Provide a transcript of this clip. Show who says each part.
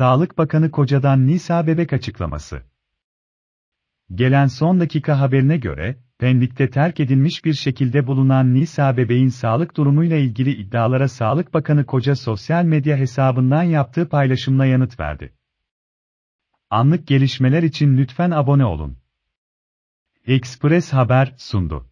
Speaker 1: Sağlık Bakanı Koca'dan Nisa bebek açıklaması. Gelen son dakika haberine göre, Pendik'te terk edilmiş bir şekilde bulunan Nisa bebeğin sağlık durumuyla ilgili iddialara Sağlık Bakanı Koca sosyal medya hesabından yaptığı paylaşımla yanıt verdi. Anlık gelişmeler için lütfen abone olun.
Speaker 2: Express Haber sundu.